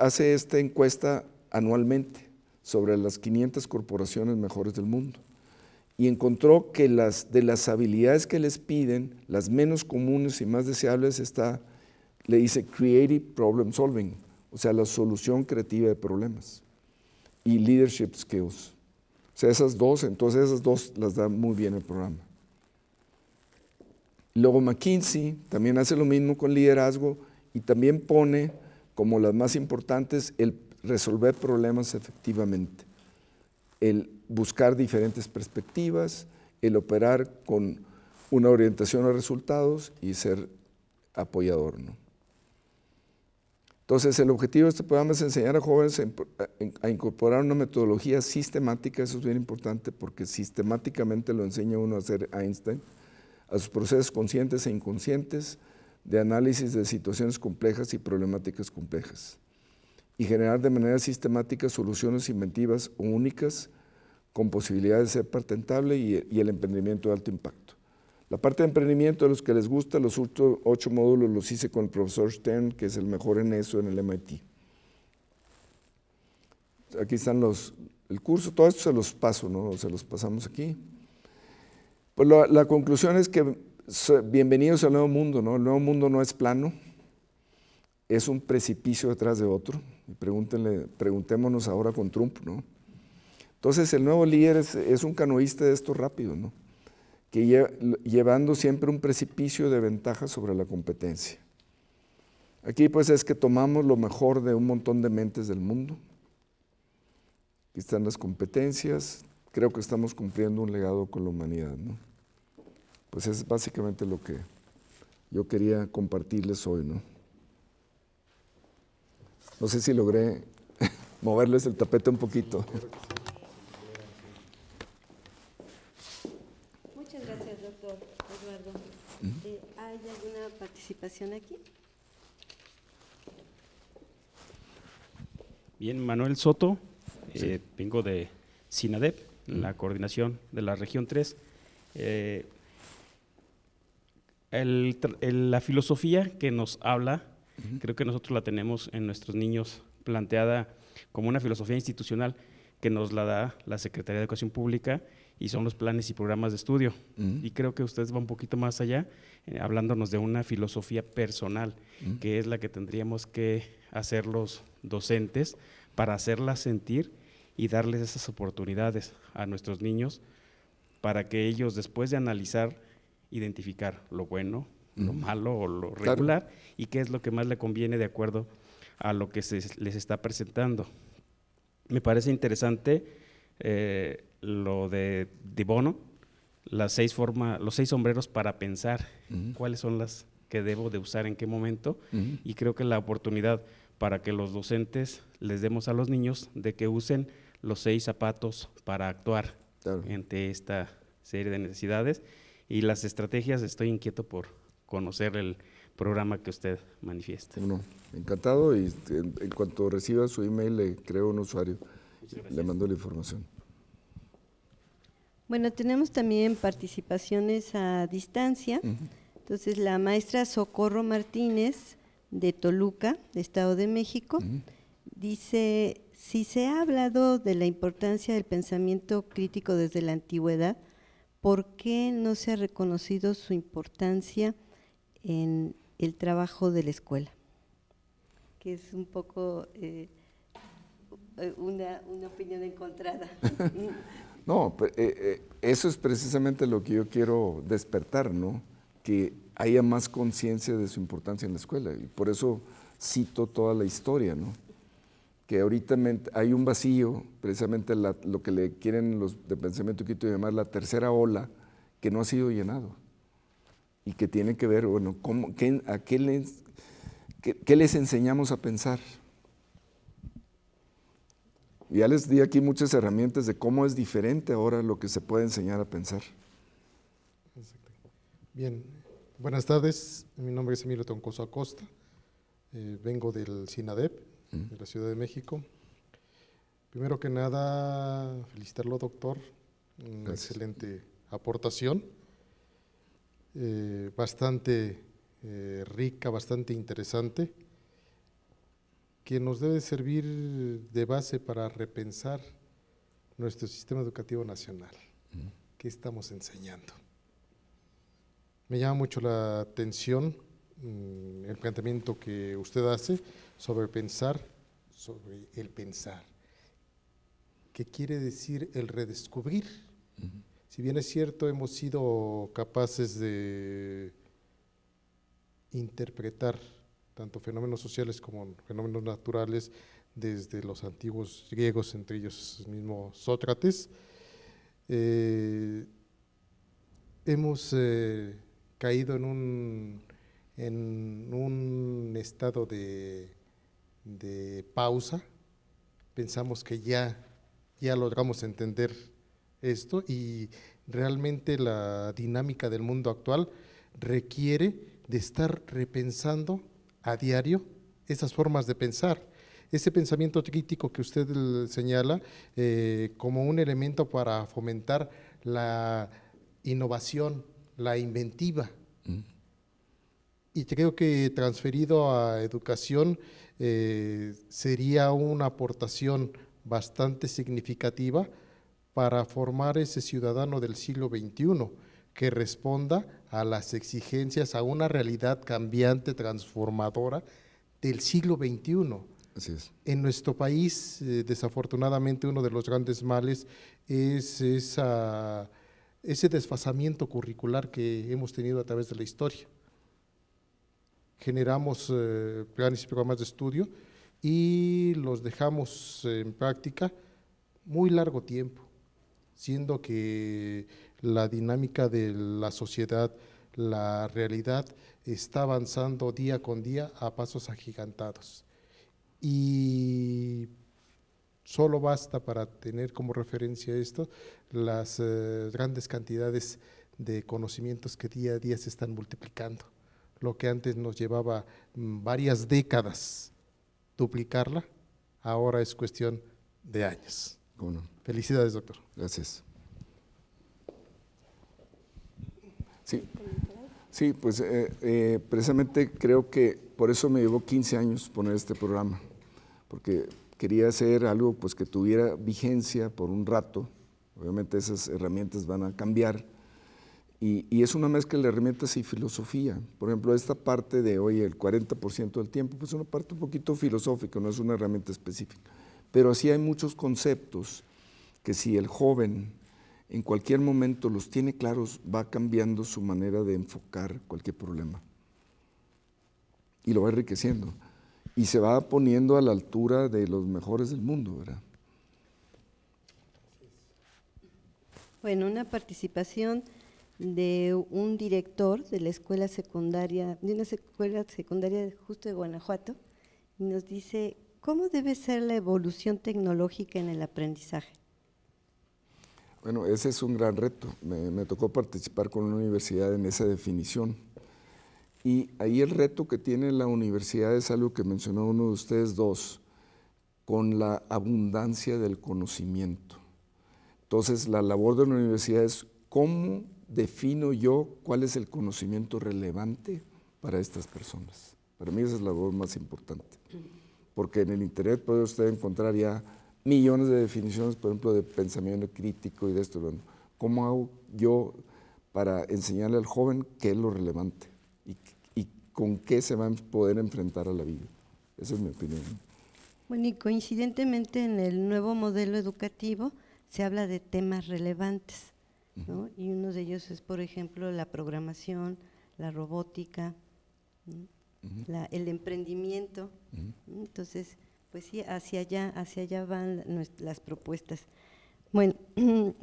hace esta encuesta anualmente sobre las 500 corporaciones mejores del mundo y encontró que de las habilidades que les piden, las menos comunes y más deseables está le dice Creative Problem Solving, o sea, la solución creativa de problemas. Y Leadership Skills. O sea, esas dos, entonces esas dos las da muy bien el programa. Luego McKinsey también hace lo mismo con liderazgo y también pone como las más importantes el resolver problemas efectivamente, el buscar diferentes perspectivas, el operar con una orientación a resultados y ser apoyador. ¿no? Entonces, el objetivo de este programa es enseñar a jóvenes a incorporar una metodología sistemática, eso es bien importante porque sistemáticamente lo enseña uno a hacer Einstein, a sus procesos conscientes e inconscientes de análisis de situaciones complejas y problemáticas complejas, y generar de manera sistemática soluciones inventivas únicas con posibilidad de ser patentable y el emprendimiento de alto impacto. La parte de emprendimiento, de los que les gusta, los últimos ocho módulos los hice con el profesor Stern, que es el mejor en eso en el MIT. Aquí están los, el curso, todo esto se los paso, ¿no? Se los pasamos aquí. Pues la, conclusión es que bienvenidos al nuevo mundo, ¿no? El nuevo mundo no es plano, es un precipicio detrás de otro. Y pregúntenle, preguntémonos ahora con Trump, ¿no? Entonces el nuevo líder es, es un canoísta de esto rápido, ¿no? que llevando siempre un precipicio de ventaja sobre la competencia. Aquí pues es que tomamos lo mejor de un montón de mentes del mundo. Aquí están las competencias. Creo que estamos cumpliendo un legado con la humanidad. Pues es básicamente lo que yo quería compartirles hoy. No, no sé si logré moverles el tapete un poquito. participación aquí. Bien, Manuel Soto, eh, vengo de SINADEP, la coordinación de la región 3. Eh, la filosofía que nos habla, creo que nosotros la tenemos en nuestros niños planteada como una filosofía institucional que nos la da la Secretaría de Educación Pública y son los planes y programas de estudio. Mm. Y creo que ustedes van un poquito más allá, eh, hablándonos de una filosofía personal, mm. que es la que tendríamos que hacer los docentes para hacerlas sentir y darles esas oportunidades a nuestros niños para que ellos, después de analizar, identificar lo bueno, lo mm. malo o lo regular y qué es lo que más le conviene de acuerdo a lo que se les está presentando. Me parece interesante eh, lo de, Dibono, las seis forma, los seis sombreros para pensar cuáles son las que debo de usar en qué momento y creo que la oportunidad para que los docentes les demos a los niños de que usen los seis zapatos para actuar ante esta serie de necesidades y las estrategias estoy inquieto por conocer el programa que usted manifiesta. Bueno, encantado y en cuanto reciba su email le creo un usuario, le mando la información. Bueno, tenemos también participaciones a distancia. Entonces, la maestra Socorro Martínez de Toluca, Estado de México, dice, si se ha hablado de la importancia del pensamiento crítico desde la antigüedad, ¿por qué no se ha reconocido su importancia en el trabajo de la escuela? Que es un poco eh, una, una opinión encontrada. No, eh, eh, eso es precisamente lo que yo quiero despertar, ¿no? Que haya más conciencia de su importancia en la escuela. Y por eso cito toda la historia, ¿no? Que ahorita hay un vacío, precisamente lo que le quieren los de pensamiento quito llamar la tercera ola, que no ha sido llenado. Y que tiene que ver, bueno, ¿cómo, qué les enseñamos a pensar? Ya les di aquí muchas herramientas de cómo es diferente ahora lo que se puede enseñar a pensar. Bien, buenas tardes. Mi nombre es Emilio Toncoso Acosta. Eh, vengo del SINADEP, mm. de la Ciudad de México. Primero que nada, felicitarlo, doctor. Una excelente aportación. Eh, bastante eh, rica, bastante interesante que nos debe servir de base para repensar nuestro sistema educativo nacional. ¿Qué estamos enseñando? Me llama mucho la atención mm, el planteamiento que usted hace sobre pensar, sobre el pensar. ¿Qué quiere decir el redescubrir? Si bien es cierto, hemos sido capaces de interpretar tanto fenómenos sociales como fenómenos naturales desde los antiguos griegos, entre ellos el mismo Sócrates. Eh, hemos eh, caído en un, en un estado de, pausa, pensamos que ya, ya logramos entender esto y realmente la dinámica del mundo actual requiere de estar repensando a diario esas formas de pensar. Ese pensamiento crítico que usted eh, señala eh, como un elemento para fomentar la innovación, la inventiva. Mm. Y creo que transferido a educación eh, sería una aportación bastante significativa para formar ese ciudadano del siglo XXI que responda a las exigencias, a una realidad cambiante, transformadora del siglo XXI. En nuestro país, eh, desafortunadamente, uno de los grandes males es ese desfasamiento curricular que hemos tenido a través de la historia. Generamos eh, planes y programas de estudio y los dejamos en práctica muy largo tiempo, siendo que la dinámica de la sociedad, la realidad está avanzando día con día a pasos agigantados. Y solo basta para tener como referencia esto las eh, grandes cantidades de conocimientos que día a día se están multiplicando. Lo que antes nos llevaba mm, varias décadas duplicarla, ahora es cuestión de años. Felicidades, doctor. Gracias. Sí, sí pues eh, eh, precisamente creo que por eso me llevó 15 años poner este programa, porque quería hacer algo pues, que tuviera vigencia por un rato. Obviamente esas herramientas van a cambiar. Y, es una mezcla de herramientas y filosofía. Por ejemplo, esta parte de hoy, el 40% del tiempo, pues es una parte un poquito filosófica, no es una herramienta específica. Pero así hay muchos conceptos que si el joven en cualquier momento los tiene claros, va cambiando su manera de enfocar cualquier problema. Y lo va enriqueciendo. Y se va poniendo a la altura de los mejores del mundo, ¿verdad? Bueno, una participación de un director de la escuela secundaria, de una escuela secundaria justo de Guanajuato, nos dice, ¿cómo debe ser la evolución tecnológica en el aprendizaje? Bueno, ese es un gran reto. Me, tocó participar con una universidad en esa definición. Y ahí el reto que tiene la universidad es algo que mencionó uno de ustedes dos, con la abundancia del conocimiento. Entonces, la labor de la universidad es cómo defino yo cuál es el conocimiento relevante para estas personas. Para mí esa es la labor más importante, porque en el Internet puede usted encontrar ya millones de definiciones, por ejemplo, de pensamiento crítico y de esto. Bueno, ¿Cómo hago yo para enseñarle al joven qué es lo relevante y, con qué se va a poder enfrentar a la vida? Esa es mi opinión. Bueno, y coincidentemente en el nuevo modelo educativo se habla de temas relevantes, Y uno de ellos es, por ejemplo, la programación, la robótica, el emprendimiento. Entonces, pues sí, hacia allá, hacia allá van las propuestas. Bueno,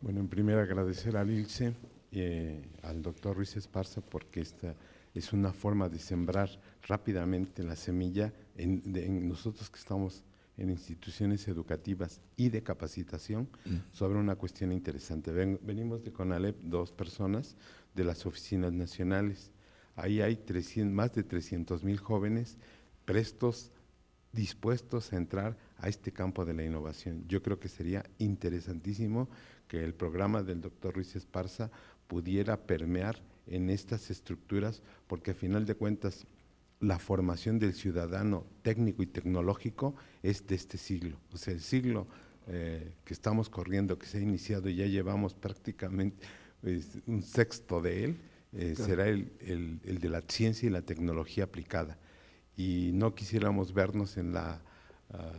Bueno, en primer agradecer a ILSE, eh, al doctor Ruiz Esparza, porque esta es una forma de sembrar rápidamente la semilla en, en nosotros que estamos en instituciones educativas y de capacitación mm. sobre una cuestión interesante. venimos de CONALEP dos personas de las oficinas nacionales. Ahí hay 300, más de 300 mil jóvenes prestos, dispuestos a entrar a este campo de la innovación. Yo creo que sería interesantísimo que el programa del doctor Ruiz Esparza pudiera permear en estas estructuras, porque a final de cuentas la formación del ciudadano técnico y tecnológico es de este siglo. O sea, el siglo eh, que estamos corriendo, que se ha iniciado y ya llevamos prácticamente pues, un sexto de él, eh, será el, de la ciencia y la tecnología aplicada. Y no quisiéramos vernos en la ah,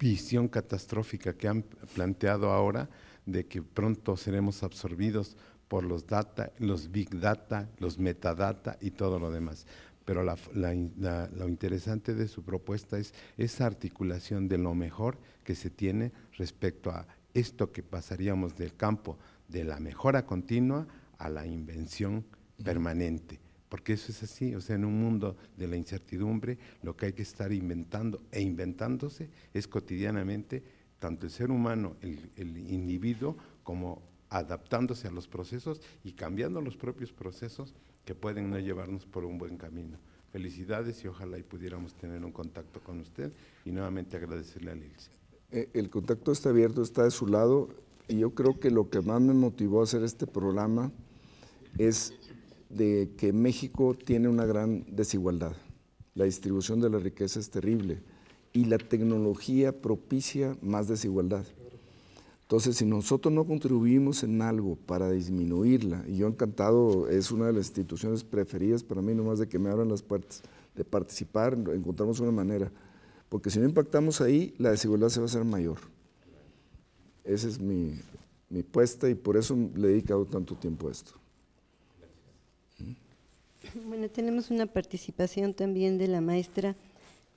visión catastrófica que han planteado ahora de que pronto seremos absorbidos por los data, los big data, los metadata y todo lo demás. Pero lo interesante de su propuesta es esa articulación de lo mejor que se tiene respecto a esto que pasaríamos del campo de la mejora continua a la invención permanente. Porque eso es así, o sea, en un mundo de la incertidumbre, lo que hay que estar inventando e inventándose es cotidianamente tanto el ser humano, el individuo, como adaptándose a los procesos y cambiando los propios procesos que pueden no llevarnos por un buen camino. Felicidades y ojalá y pudiéramos tener un contacto con usted y nuevamente agradecerle a Lilce. Eh, el contacto está abierto, está de su lado y yo creo que lo que más me motivó a hacer este programa es de que México tiene una gran desigualdad. La distribución de la riqueza es terrible y la tecnología propicia más desigualdad. Entonces, si nosotros no contribuimos en algo para disminuirla, y yo encantado, es una de las instituciones preferidas para mí, nomás de que me abran las puertas, de participar, encontramos una manera, porque si no impactamos ahí, la desigualdad se va a hacer mayor. Esa es mi, mi puesta y por eso le he dedicado tanto tiempo a esto. Bueno, tenemos una participación también de la maestra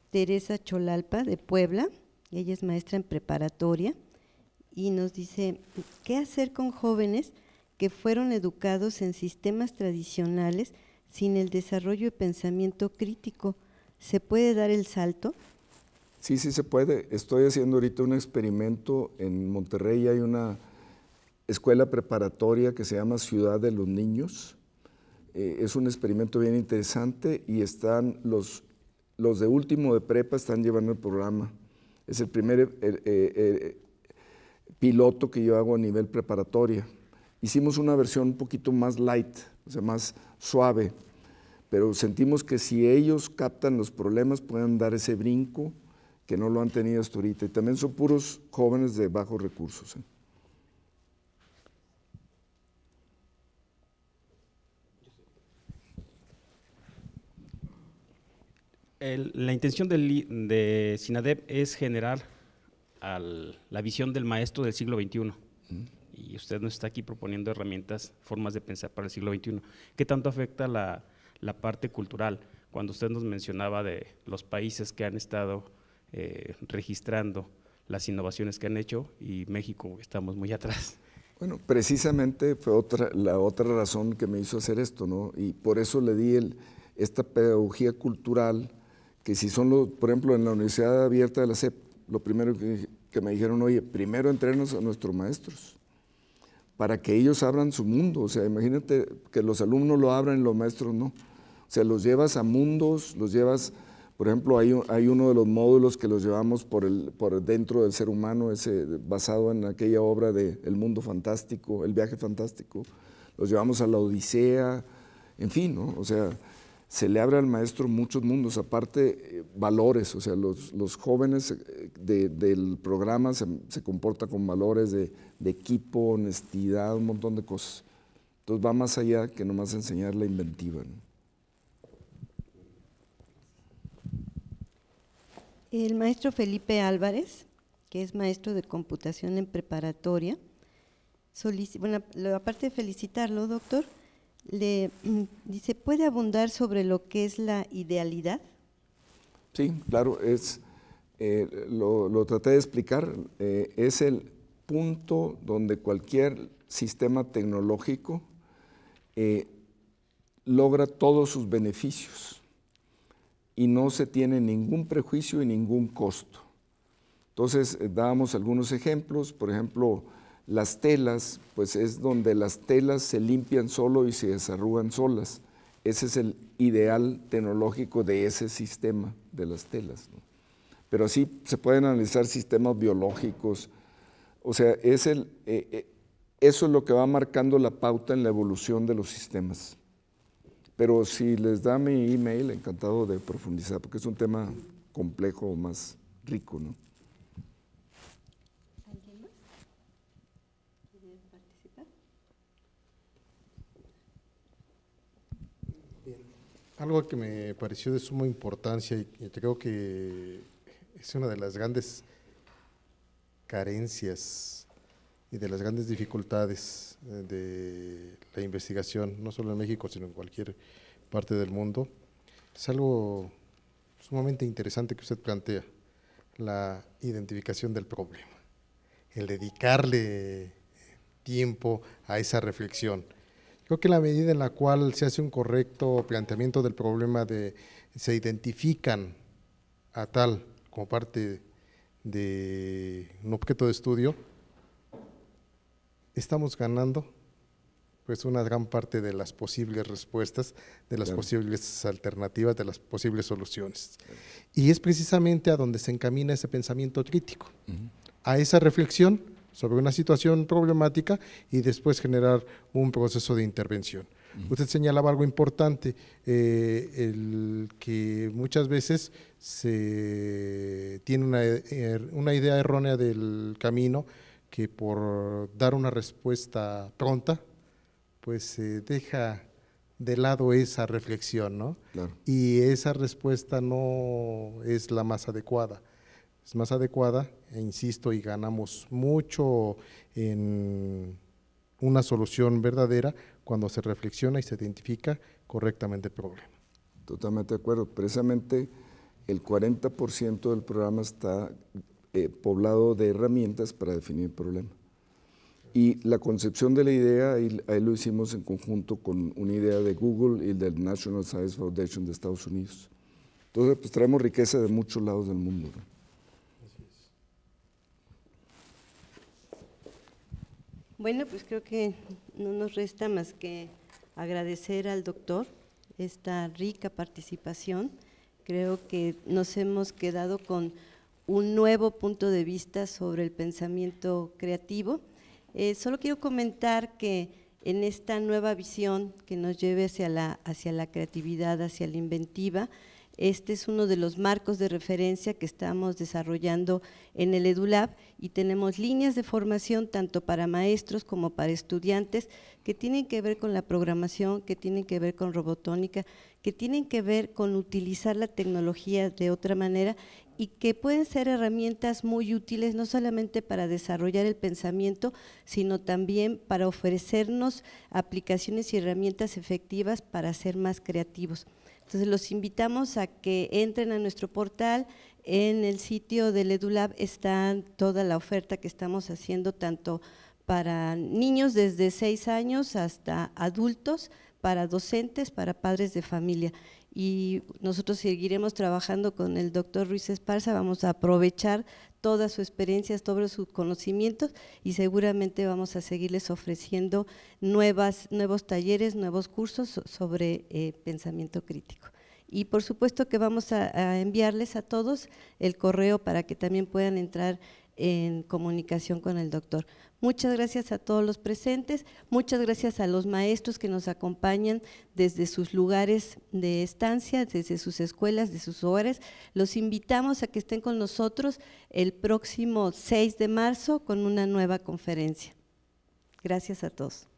Teresa Cholalpa de Puebla. Ella es maestra en preparatoria y nos dice, ¿qué hacer con jóvenes que fueron educados en sistemas tradicionales sin el desarrollo de pensamiento crítico? ¿Se puede dar el salto? Sí, sí se puede. Estoy haciendo ahorita un experimento en Monterrey. Hay una escuela preparatoria que se llama Ciudad de los Niños. Eh, es un experimento bien interesante y están los, los de último de prepa están llevando el programa. Es el primer eh, eh, piloto que yo hago a nivel preparatoria. Hicimos una versión un poquito más light, o sea, más suave, pero sentimos que si ellos captan los problemas pueden dar ese brinco que no lo han tenido hasta ahorita. Y también son puros jóvenes de bajos recursos. ¿eh? la intención de, de SINADEP es generar a la visión del maestro del siglo XXI. Mm. Y usted nos está aquí proponiendo herramientas, formas de pensar para el siglo XXI. ¿Qué tanto afecta la, la parte cultural? Cuando usted nos mencionaba de los países que han estado eh, registrando las innovaciones que han hecho y México estamos muy atrás. Bueno, precisamente fue otra, la otra razón que me hizo hacer esto, ¿no? Y por eso le di el, esta pedagogía cultural, que si son, los, por ejemplo, en la Universidad Abierta de la CEP, lo primero que, me dijeron, oye, primero entrenos a nuestros maestros para que ellos abran su mundo. O sea, imagínate que los alumnos lo abran y los maestros no. O sea, los llevas a mundos, los llevas, por ejemplo, hay, hay uno de los módulos que los llevamos por, el, por dentro del ser humano, ese, basado en aquella obra de El Mundo Fantástico, El Viaje Fantástico. Los llevamos a la Odisea, en fin, ¿no? O sea, se le abre al maestro muchos mundos, aparte eh, valores, o sea, los, los jóvenes eh, del programa se, comporta con valores de, equipo, honestidad, un montón de cosas. Entonces va más allá que nomás enseñar la inventiva. El maestro Felipe Álvarez, que es maestro de computación en preparatoria, bueno, aparte de felicitarlo, doctor, le mm, dice, ¿puede abundar sobre lo que es la idealidad? Sí, claro, es, eh, lo, traté de explicar, eh, es el punto donde cualquier sistema tecnológico eh, logra todos sus beneficios y no se tiene ningún prejuicio y ningún costo. Entonces, dábamos algunos ejemplos, por ejemplo, las telas, pues es donde las telas se limpian solo y se desarrugan solas. Ese es el ideal tecnológico de ese sistema de las telas. Pero así se pueden analizar sistemas biológicos. O sea, es el, eh, eh, eso es lo que va marcando la pauta en la evolución de los sistemas. Pero si les da mi email, encantado de profundizar, porque es un tema complejo o más rico, ¿no? algo que me pareció de suma importancia y, creo que es una de las grandes carencias y de las grandes dificultades eh, de la investigación, no solo en México, sino en cualquier parte del mundo, es algo sumamente interesante que usted plantea, la identificación del problema, el dedicarle tiempo a esa reflexión. Creo que la medida en la cual se hace un correcto planteamiento del problema de se identifican a tal como parte de un objeto de estudio, estamos ganando pues una gran parte de las posibles respuestas, de las posibles alternativas, de las posibles soluciones. Y es precisamente a donde se encamina ese pensamiento crítico, a esa reflexión sobre una situación problemática y después generar un proceso de intervención. Usted señalaba algo importante, eh, el que muchas veces se tiene er, una, idea errónea del camino que por dar una respuesta pronta, pues se deja de lado esa reflexión, ¿no? Y esa respuesta no es la más adecuada. Es más adecuada e insisto, y ganamos mucho en una solución verdadera cuando se reflexiona y se identifica correctamente el problema. Totalmente de acuerdo. Precisamente el 40% del programa está eh, poblado de herramientas para definir el problema. Y la concepción de la idea, ahí, lo hicimos en conjunto con una idea de Google y del National Science Foundation de Estados Unidos. Entonces, pues traemos riqueza de muchos lados del mundo. ¿no? Bueno, pues creo que no nos resta más que agradecer al doctor esta rica participación. Creo que nos hemos quedado con un nuevo punto de vista sobre el pensamiento creativo. Eh, solo quiero comentar que en esta nueva visión que nos lleve hacia la, hacia la creatividad, hacia la inventiva, este es uno de los marcos de referencia que estamos desarrollando en el EDULAB y tenemos líneas de formación tanto para maestros como para estudiantes que tienen que ver con la programación, que tienen que ver con robotónica, que tienen que ver con utilizar la tecnología de otra manera y que pueden ser herramientas muy útiles no solamente para desarrollar el pensamiento, sino también para ofrecernos aplicaciones y herramientas efectivas para ser más creativos. Entonces los invitamos a que entren a nuestro portal. En el sitio del EduLab está toda la oferta que estamos haciendo, tanto para niños desde 6 años hasta adultos, para docentes, para padres de familia. Y nosotros seguiremos trabajando con el doctor Ruiz Esparza, vamos a aprovechar todas sus experiencias, todos sus conocimientos y seguramente vamos a seguirles ofreciendo nuevas, nuevos talleres, nuevos cursos sobre eh, pensamiento crítico. Y por supuesto que vamos a, enviarles a todos el correo para que también puedan entrar en comunicación con el doctor. Muchas gracias a todos los presentes, muchas gracias a los maestros que nos acompañan desde sus lugares de estancia, desde sus escuelas, de sus hogares. Los invitamos a que estén con nosotros el próximo 6 de marzo con una nueva conferencia. Gracias a todos.